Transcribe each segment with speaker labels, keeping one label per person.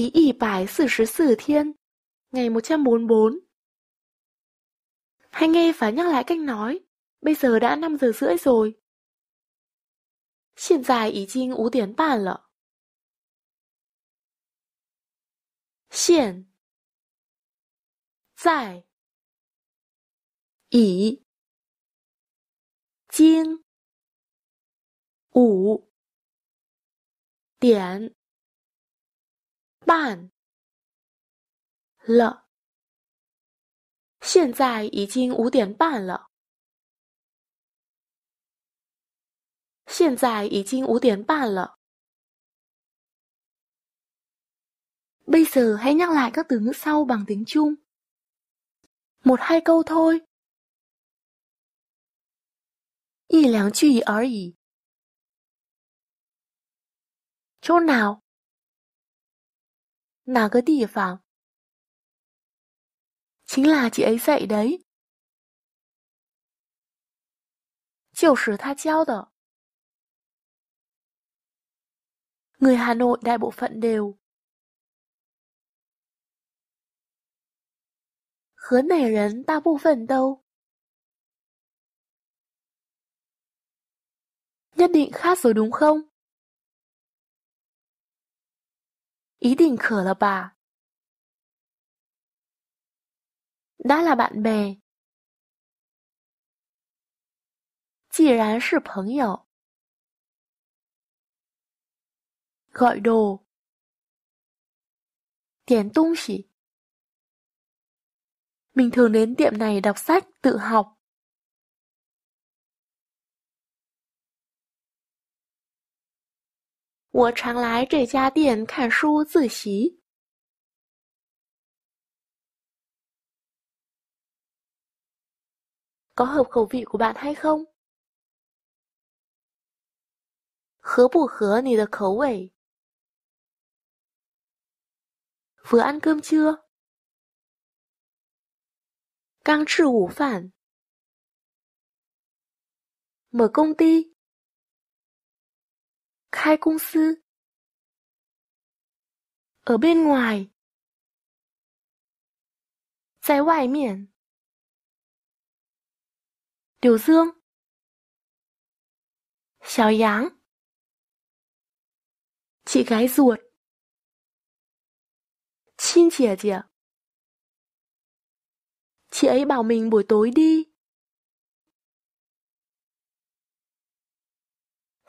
Speaker 1: 第一百四十四 thiên, ngày bốn. Hãy nghe và nhắc lại cách nói, bây giờ đã 5 giờ rưỡi rồi. Hiện tại tại 已经5点半了. Hiện Tại Ý Kinh Ủ Điểm 办了。现在已经五点半了。现在已经五点半了。Bây giờ hãy nhắc lại các từ ngữ sau bằng tiếng Trung. Một hai câu thôi. Chỗ nào 哪个地方？Chính là chị ấy dạy đấy. 就是她教的。Người Hà Nội đại bộ phận đều Hứa nể Nhất định khác rồi đúng không? 一定渴了吧？đã là bạn bè，既然是朋友，gọi đồ，点东西。Mình thường đến tiệm này đọc sách, tự học. 我常来这家店看书自习。có hợp khẩu vị của bạn hay không? 合不合你的口味？vừa ăn cơm chưa？刚吃午饭。mở công ty。khai ở bên ngoài 在外面 tiểu dương 小羊 chị gái ruột Xin chị à chị ạ. Chị ấy bảo mình buổi tối đi.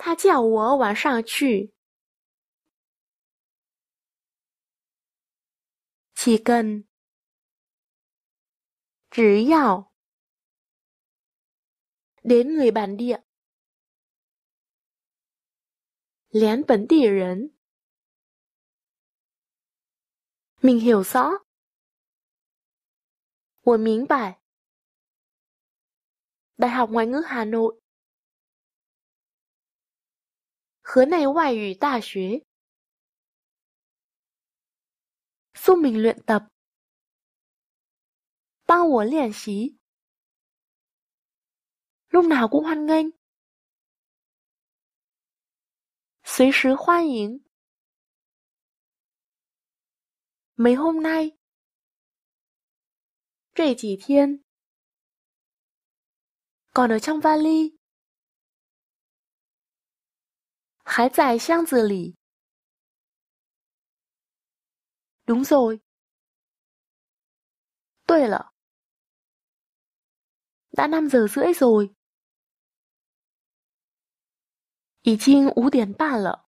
Speaker 1: 他叫我晚上去。几根？只要。đến người bản địa，连本地人。mình hiểu sao？我明白。đại học ngoại ngữ hà nội。河内外语大学。giúp mình luyện tập. Bang của liền xí. Lúc nào cũng hoan nghênh. Xí sứ hoan yến. Mấy hôm nay. Trễ Còn ở trong vali. 还在箱子里。龙叔，对了，đã năm giờ rưỡi rồi，已经五点半了。